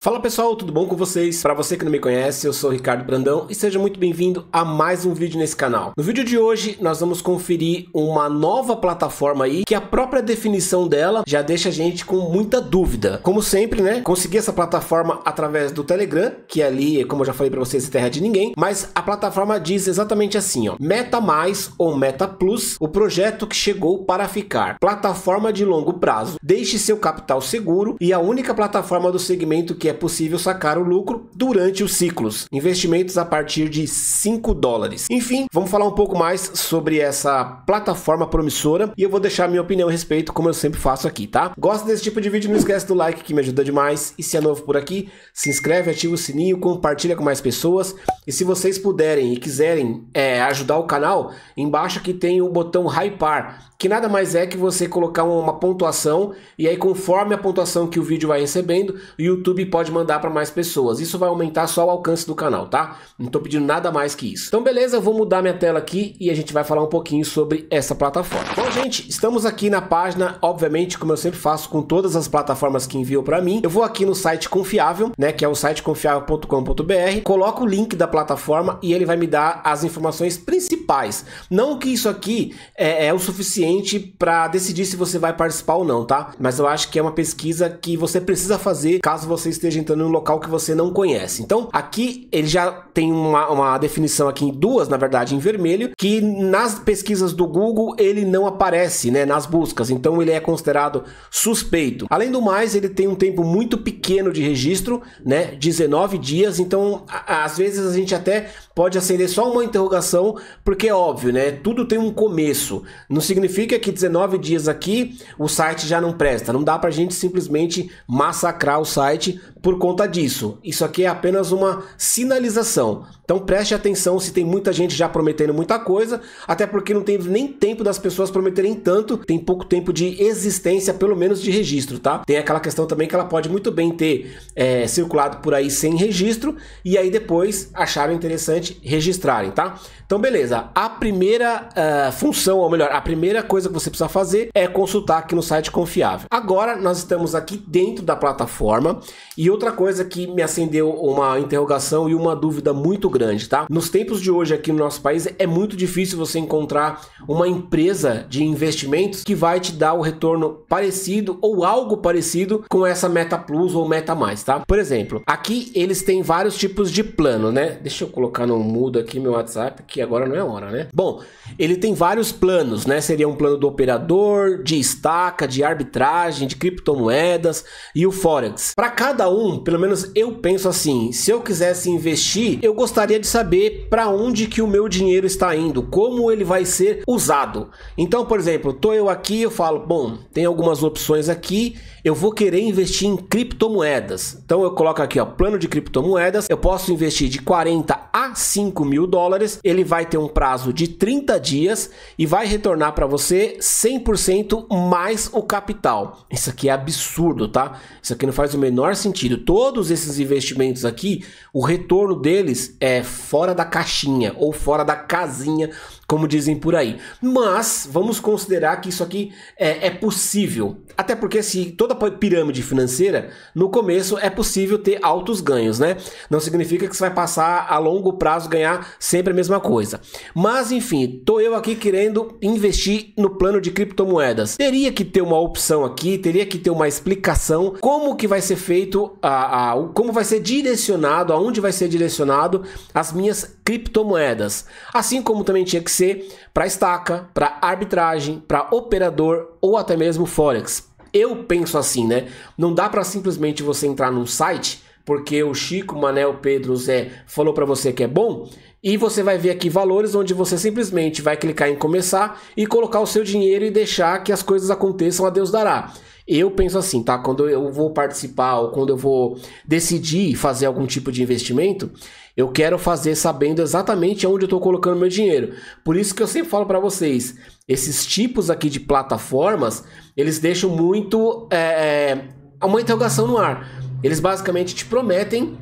Fala pessoal, tudo bom com vocês? Para você que não me conhece, eu sou Ricardo Brandão e seja muito bem-vindo a mais um vídeo nesse canal. No vídeo de hoje, nós vamos conferir uma nova plataforma aí que a própria definição dela já deixa a gente com muita dúvida. Como sempre, né? Consegui essa plataforma através do Telegram, que ali, como eu já falei para vocês, é terra de ninguém, mas a plataforma diz exatamente assim, ó: Meta Mais ou Meta Plus, o projeto que chegou para ficar. Plataforma de longo prazo. Deixe seu capital seguro e a única plataforma do segmento que é possível sacar o lucro durante os ciclos. Investimentos a partir de 5 dólares. Enfim, vamos falar um pouco mais sobre essa plataforma promissora e eu vou deixar minha opinião a respeito, como eu sempre faço aqui, tá? Gosta desse tipo de vídeo? Não esquece do like que me ajuda demais. E se é novo por aqui, se inscreve, ativa o sininho, compartilha com mais pessoas. E se vocês puderem e quiserem é, ajudar o canal, embaixo aqui tem o botão Hypar, que nada mais é que você colocar uma pontuação e aí conforme a pontuação que o vídeo vai recebendo, o YouTube pode pode mandar para mais pessoas. Isso vai aumentar só o alcance do canal, tá? Não estou pedindo nada mais que isso. Então beleza, eu vou mudar minha tela aqui e a gente vai falar um pouquinho sobre essa plataforma. Bom, gente, estamos aqui na página, obviamente, como eu sempre faço com todas as plataformas que enviam para mim. Eu vou aqui no site confiável, né, que é o site confiável.com.br, coloco o link da plataforma e ele vai me dar as informações principais. Não que isso aqui é, é o suficiente para decidir se você vai participar ou não, tá? Mas eu acho que é uma pesquisa que você precisa fazer caso você esteja esteja entrando em um local que você não conhece. Então, aqui ele já tem uma, uma definição aqui em duas, na verdade, em vermelho, que nas pesquisas do Google ele não aparece, né, nas buscas. Então, ele é considerado suspeito. Além do mais, ele tem um tempo muito pequeno de registro, né, 19 dias. Então, às vezes a gente até pode acender só uma interrogação, porque é óbvio, né? Tudo tem um começo. Não significa que 19 dias aqui o site já não presta. Não dá pra gente simplesmente massacrar o site por conta disso. Isso aqui é apenas uma sinalização. Então preste atenção se tem muita gente já prometendo muita coisa, até porque não tem nem tempo das pessoas prometerem tanto, tem pouco tempo de existência, pelo menos de registro, tá? Tem aquela questão também que ela pode muito bem ter é, circulado por aí sem registro e aí depois acharam interessante registrarem, tá? Então beleza, a primeira uh, função, ou melhor, a primeira coisa que você precisa fazer é consultar aqui no site confiável. Agora nós estamos aqui dentro da plataforma e outra coisa que me acendeu uma interrogação e uma dúvida muito grande grande, tá? Nos tempos de hoje aqui no nosso país é muito difícil você encontrar uma empresa de investimentos que vai te dar o retorno parecido ou algo parecido com essa Meta Plus ou Meta Mais, tá? Por exemplo, aqui eles têm vários tipos de plano, né? Deixa eu colocar no mudo aqui meu WhatsApp, que agora não é hora, né? Bom, ele tem vários planos, né? Seria um plano do operador, de estaca, de arbitragem, de criptomoedas e o Forex. Para cada um, pelo menos eu penso assim, se eu quisesse investir, eu gostaria gostaria de saber para onde que o meu dinheiro está indo, como ele vai ser usado. Então, por exemplo, tô eu aqui, eu falo, bom, tem algumas opções aqui, eu vou querer investir em criptomoedas. Então eu coloco aqui, ó, plano de criptomoedas, eu posso investir de 40 a 5 mil dólares, ele vai ter um prazo de 30 dias e vai retornar para você 100% mais o capital. Isso aqui é absurdo, tá? Isso aqui não faz o menor sentido. Todos esses investimentos aqui, o retorno deles é é fora da caixinha ou fora da casinha como dizem por aí. Mas vamos considerar que isso aqui é, é, possível. Até porque se toda pirâmide financeira, no começo é possível ter altos ganhos, né? Não significa que você vai passar a longo prazo ganhar sempre a mesma coisa. Mas enfim, tô eu aqui querendo investir no plano de criptomoedas. Teria que ter uma opção aqui, teria que ter uma explicação como que vai ser feito a, a como vai ser direcionado, aonde vai ser direcionado as minhas criptomoedas, assim como também tinha que ser para estaca, para arbitragem, para operador ou até mesmo forex. Eu penso assim, né? Não dá para simplesmente você entrar num site porque o Chico, Manel, Pedro, Zé falou para você que é bom, e você vai ver aqui valores onde você simplesmente vai clicar em começar e colocar o seu dinheiro e deixar que as coisas aconteçam, a Deus dará. Eu penso assim, tá? Quando eu vou participar ou quando eu vou decidir fazer algum tipo de investimento, eu quero fazer sabendo exatamente onde eu estou colocando meu dinheiro. Por isso que eu sempre falo para vocês, esses tipos aqui de plataformas, eles deixam muito é, é, uma interrogação no ar. Eles basicamente te prometem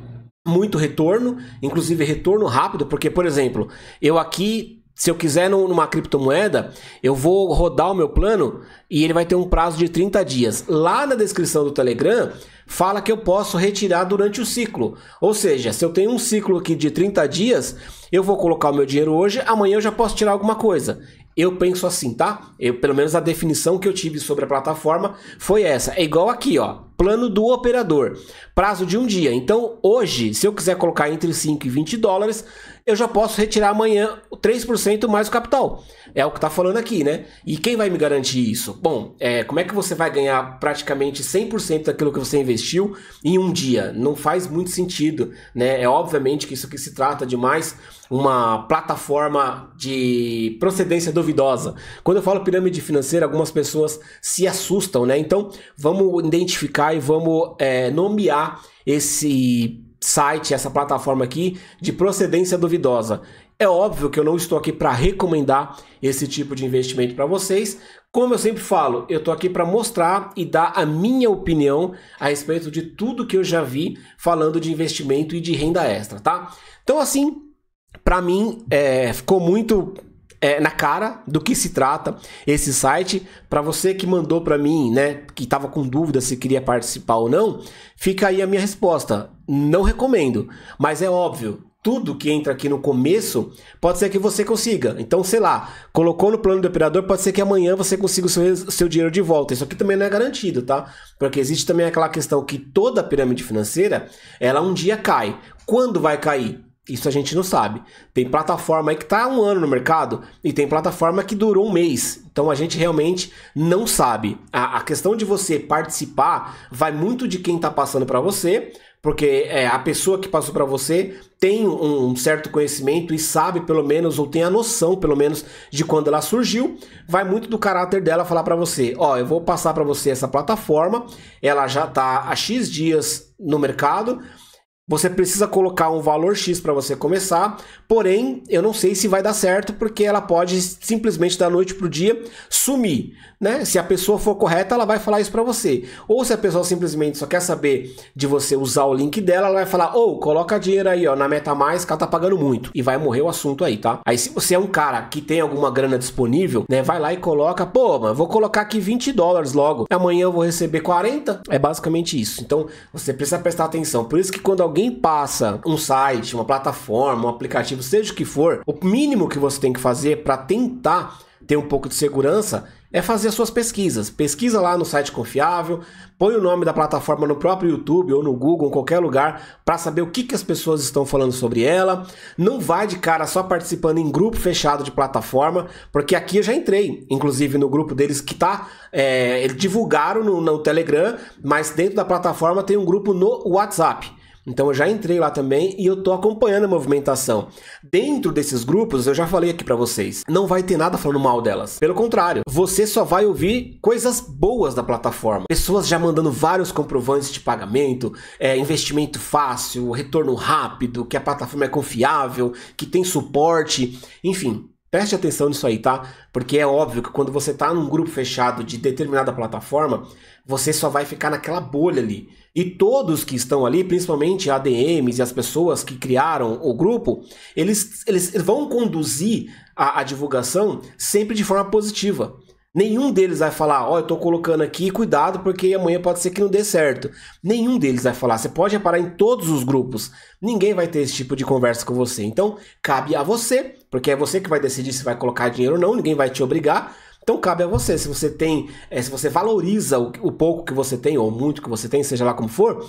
muito retorno, inclusive retorno rápido, porque, por exemplo, eu aqui se eu quiser numa criptomoeda, eu vou rodar o meu plano e ele vai ter um prazo de 30 dias. Lá na descrição do Telegram, fala que eu posso retirar durante o ciclo. Ou seja, se eu tenho um ciclo aqui de 30 dias, eu vou colocar o meu dinheiro hoje, amanhã eu já posso tirar alguma coisa. Eu penso assim, tá? Eu, pelo menos a definição que eu tive sobre a plataforma foi essa. É igual aqui, ó. Plano do operador. Prazo de um dia. Então, hoje, se eu quiser colocar entre 5 e 20 dólares, eu já posso retirar amanhã 3% mais o capital. É o que está falando aqui, né? E quem vai me garantir isso? Bom, é, como é que você vai ganhar praticamente 100% daquilo que você investiu em um dia? Não faz muito sentido, né? É obviamente que isso que se trata de mais uma plataforma de procedência duvidosa. Quando eu falo pirâmide financeira, algumas pessoas se assustam, né? Então, vamos identificar e vamos é, nomear esse site, essa plataforma aqui de procedência duvidosa. É óbvio que eu não estou aqui para recomendar esse tipo de investimento para vocês. Como eu sempre falo, eu estou aqui para mostrar e dar a minha opinião a respeito de tudo que eu já vi falando de investimento e de renda extra, tá? Então, assim, para mim, é, ficou muito é, na cara do que se trata esse site. Para você que mandou para mim, né, que estava com dúvida se queria participar ou não, fica aí a minha resposta. Não recomendo, mas é óbvio, tudo que entra aqui no começo, pode ser que você consiga. Então, sei lá, colocou no plano do operador, pode ser que amanhã você consiga o seu, seu dinheiro de volta. Isso aqui também não é garantido, tá? Porque existe também aquela questão que toda pirâmide financeira, ela um dia cai. Quando vai cair? Isso a gente não sabe. Tem plataforma aí que está um ano no mercado e tem plataforma que durou um mês. Então a gente realmente não sabe. A, a questão de você participar vai muito de quem está passando para você, porque é, a pessoa que passou para você tem um, um, certo conhecimento e sabe pelo menos ou tem a noção pelo menos de quando ela surgiu. Vai muito do caráter dela falar para você, ó, oh, eu vou passar para você essa plataforma. Ela já está há x dias no mercado você precisa colocar um valor X para você começar, porém, eu não sei se vai dar certo, porque ela pode simplesmente da noite para o dia sumir. Né? Se a pessoa for correta, ela vai falar isso para você. Ou se a pessoa simplesmente só quer saber de você usar o link dela, ela vai falar: ou oh, coloca dinheiro aí ó, na Meta Mais, que ela tá pagando muito. E vai morrer o assunto aí, tá? Aí se você é um cara que tem alguma grana disponível, né, vai lá e coloca: pô, mano, vou colocar aqui 20 dólares logo, amanhã eu vou receber 40. É basicamente isso. Então você precisa prestar atenção. Por isso que quando alguém alguém passa um site, uma plataforma, um aplicativo, seja o que for, o mínimo que você tem que fazer para tentar ter um pouco de segurança é fazer as suas pesquisas. Pesquisa lá no site confiável, põe o nome da plataforma no próprio YouTube ou no Google, em qualquer lugar, para saber o que, que as pessoas estão falando sobre ela. Não vai de cara só participando em grupo fechado de plataforma, porque aqui eu já entrei, inclusive no grupo deles que tá. É, eles divulgaram no, no Telegram, mas dentro da plataforma tem um grupo no WhatsApp. Então eu já entrei lá também e eu tô acompanhando a movimentação. Dentro desses grupos, eu já falei aqui para vocês, não vai ter nada falando mal delas. Pelo contrário, você só vai ouvir coisas boas da plataforma. Pessoas já mandando vários comprovantes de pagamento, é, investimento fácil, retorno rápido, que a plataforma é confiável, que tem suporte, enfim. Preste atenção nisso aí, tá? Porque é óbvio que quando você está num grupo fechado de determinada plataforma, você só vai ficar naquela bolha ali. E todos que estão ali, principalmente ADMs e as pessoas que criaram o grupo, eles, eles vão conduzir a, a divulgação sempre de forma positiva. Nenhum deles vai falar, ó, oh, eu tô colocando aqui, cuidado, porque amanhã pode ser que não dê certo. Nenhum deles vai falar. Você pode reparar em todos os grupos. Ninguém vai ter esse tipo de conversa com você. Então, cabe a você, porque é você que vai decidir se vai colocar dinheiro ou não, ninguém vai te obrigar. Então cabe a você, se você tem, é, se você valoriza o, o pouco que você tem, ou muito que você tem, seja lá como for,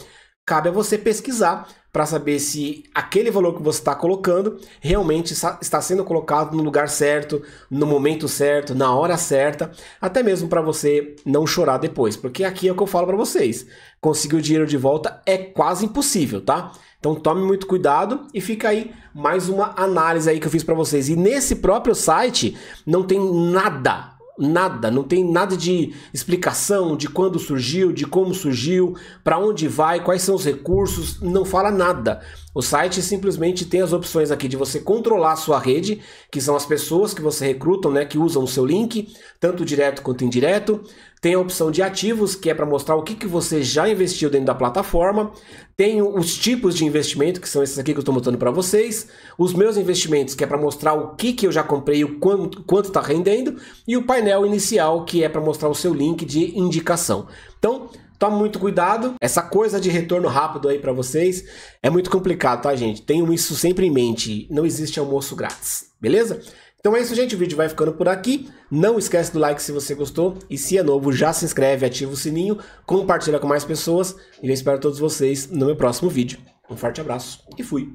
cabe a você pesquisar para saber se aquele valor que você está colocando realmente está sendo colocado no lugar certo, no momento certo, na hora certa, até mesmo para você não chorar depois, porque aqui é o que eu falo para vocês: conseguir o dinheiro de volta é quase impossível, tá? Então tome muito cuidado e fica aí mais uma análise aí que eu fiz para vocês. E nesse próprio site não tem nada nada, não tem nada de explicação de quando surgiu, de como surgiu, para onde vai, quais são os recursos, não fala nada. O site simplesmente tem as opções aqui de você controlar a sua rede, que são as pessoas que você recrutam, né, que usam o seu link, tanto direto quanto indireto. Tem a opção de ativos, que é para mostrar o que, que você já investiu dentro da plataforma. Tem os tipos de investimento, que são esses aqui que eu estou mostrando para vocês. Os meus investimentos, que é para mostrar o que, que eu já comprei, o quanto está rendendo. E o painel inicial, que é para mostrar o seu link de indicação. Então, Toma muito cuidado. Essa coisa de retorno rápido aí para vocês é muito complicado, tá, gente? Tenham isso sempre em mente. Não existe almoço grátis, beleza? Então é isso, gente. O vídeo vai ficando por aqui. Não esquece do like se você gostou. E se é novo, já se inscreve, ativa o sininho, compartilha com mais pessoas. E eu espero todos vocês no meu próximo vídeo. Um forte abraço e fui!